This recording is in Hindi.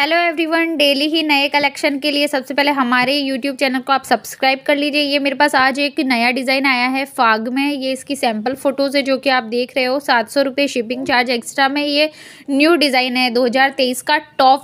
हेलो एवरीवन डेली ही नए कलेक्शन के लिए सबसे पहले हमारे यूट्यूब चैनल को आप सब्सक्राइब कर लीजिए ये मेरे पास आज एक नया डिज़ाइन आया है फाग में ये इसकी सैम्पल फ़ोटोज़ है जो कि आप देख रहे हो सात सौ रुपये शिपिंग चार्ज एक्स्ट्रा में ये न्यू डिज़ाइन है 2023 का टॉप